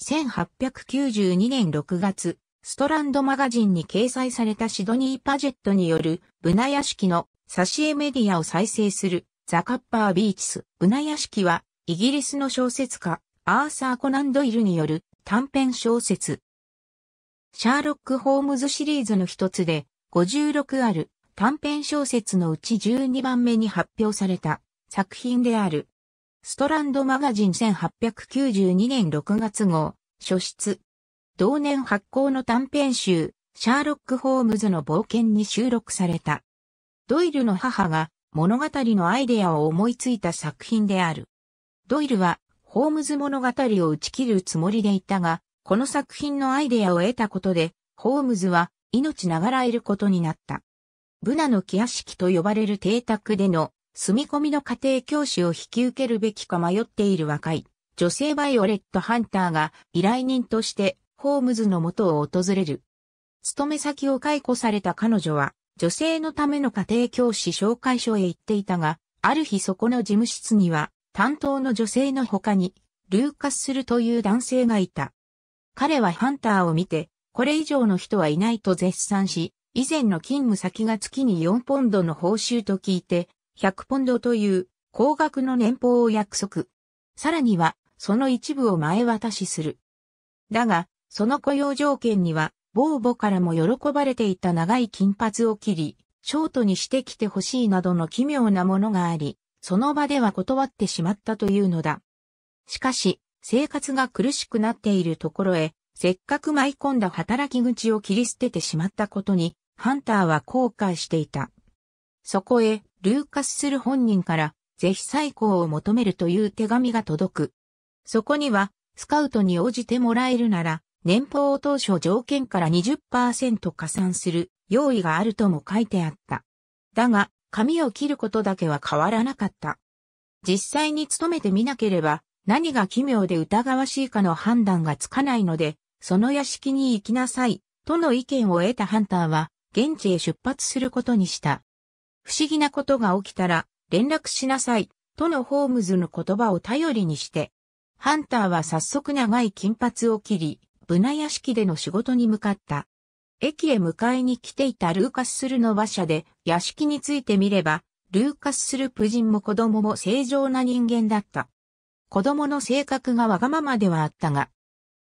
1892年6月、ストランドマガジンに掲載されたシドニー・パジェットによる、ブナ屋敷の挿絵メディアを再生する、ザ・カッパー・ビーチス。ブナ屋敷は、イギリスの小説家、アーサー・コナン・ドイルによる短編小説。シャーロック・ホームズシリーズの一つで、56ある短編小説のうち12番目に発表された作品である。ストランドマガジン1892年6月号、書室。同年発行の短編集、シャーロック・ホームズの冒険に収録された。ドイルの母が物語のアイデアを思いついた作品である。ドイルはホームズ物語を打ち切るつもりでいたが、この作品のアイデアを得たことで、ホームズは命ながらえることになった。ブナの木屋敷と呼ばれる邸宅での住み込みの家庭教師を引き受けるべきか迷っている若い女性バイオレット・ハンターが依頼人としてホームズの元を訪れる。勤め先を解雇された彼女は女性のための家庭教師紹介所へ行っていたが、ある日そこの事務室には担当の女性の他にルーカスするという男性がいた。彼はハンターを見て、これ以上の人はいないと絶賛し、以前の勤務先が月に4ポンドの報酬と聞いて、100ポンドという高額の年俸を約束。さらには、その一部を前渡しする。だが、その雇用条件には、ボーボからも喜ばれていた長い金髪を切り、ショートにしてきてほしいなどの奇妙なものがあり、その場では断ってしまったというのだ。しかし、生活が苦しくなっているところへ、せっかく舞い込んだ働き口を切り捨ててしまったことに、ハンターは後悔していた。そこへ、ルーカスする本人から、ぜひ再考を求めるという手紙が届く。そこには、スカウトに応じてもらえるなら、年俸を当初条件から20%加算する用意があるとも書いてあった。だが、髪を切ることだけは変わらなかった。実際に勤めてみなければ、何が奇妙で疑わしいかの判断がつかないので、その屋敷に行きなさい、との意見を得たハンターは、現地へ出発することにした。不思議なことが起きたら連絡しなさい、とのホームズの言葉を頼りにして、ハンターは早速長い金髪を切り、ブナ屋敷での仕事に向かった。駅へ迎えに来ていたルーカススルの馬車で屋敷についてみれば、ルーカススル夫人も子供も正常な人間だった。子供の性格がわがままではあったが、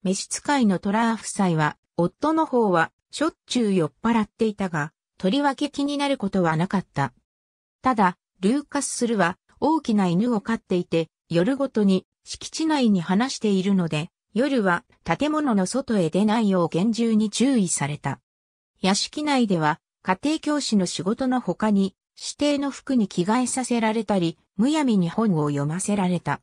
召使いのトラー夫妻は、夫の方はしょっちゅう酔っ払っていたが、とりわけ気になることはなかった。ただ、ルーカススルは大きな犬を飼っていて、夜ごとに敷地内に放しているので、夜は建物の外へ出ないよう厳重に注意された。屋敷内では家庭教師の仕事の他に指定の服に着替えさせられたり、むやみに本を読ませられた。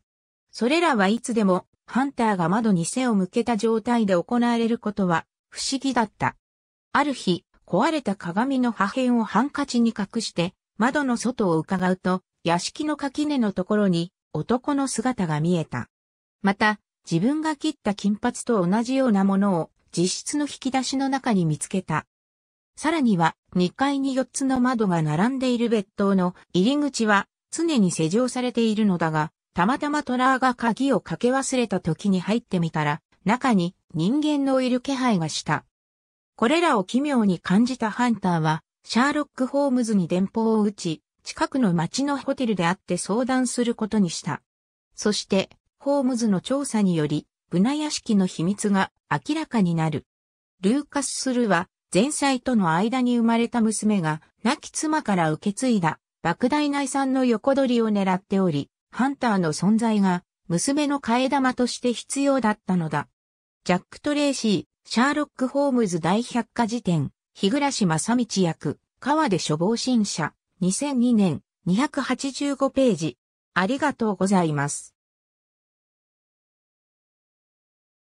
それらはいつでもハンターが窓に背を向けた状態で行われることは不思議だった。ある日、壊れた鏡の破片をハンカチに隠して、窓の外を伺うと、屋敷の垣根のところに男の姿が見えた。また、自分が切った金髪と同じようなものを実質の引き出しの中に見つけた。さらには、2階に4つの窓が並んでいる別棟の入り口は常に施錠されているのだが、たまたまトラーが鍵をかけ忘れた時に入ってみたら、中に人間のいる気配がした。これらを奇妙に感じたハンターは、シャーロック・ホームズに電報を打ち、近くの町のホテルであって相談することにした。そして、ホームズの調査により、ブナ屋敷の秘密が明らかになる。ルーカス・スルは、前妻との間に生まれた娘が、亡き妻から受け継いだ、莫大な遺産の横取りを狙っており、ハンターの存在が、娘の替え玉として必要だったのだ。ジャック・トレーシー、シャーロック・ホームズ大百科事典、日暮正道役、川出処方新社、2002年、285ページ。ありがとうございます。